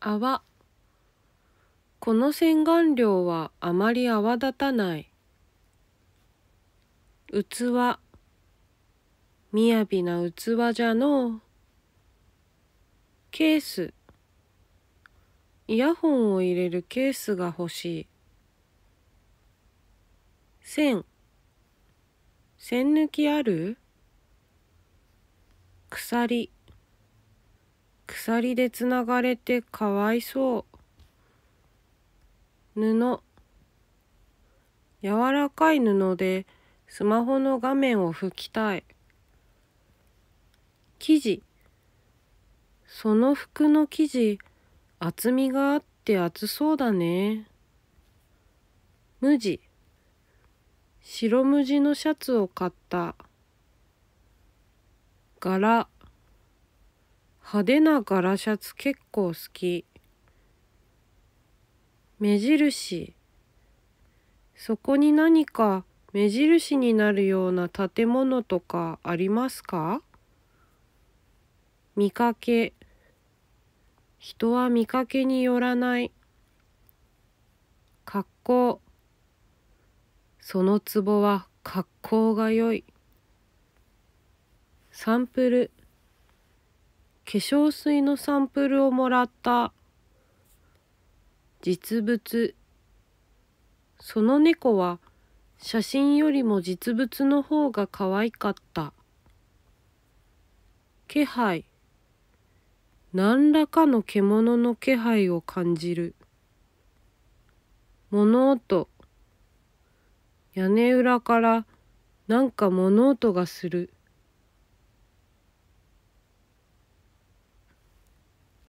泡この洗顔料はあまり泡立たない器みやびな器じゃのケースイヤホンを入れるケースが欲しい線線抜きある鎖鎖でつながれてかわいそう布柔らかい布でスマホの画面を拭きたい生地その服の生地厚みがあって厚そうだね無地白無地のシャツを買った柄派手な柄シャツ結構好き。目印。そこに何か目印になるような建物とかありますか見かけ。人は見かけによらない。格好。その壺は格好が良い。サンプル。化粧水のサンプルをもらった実物その猫は写真よりも実物の方が可愛かった気配何らかの獣の気配を感じる物音屋根裏からなんか物音がする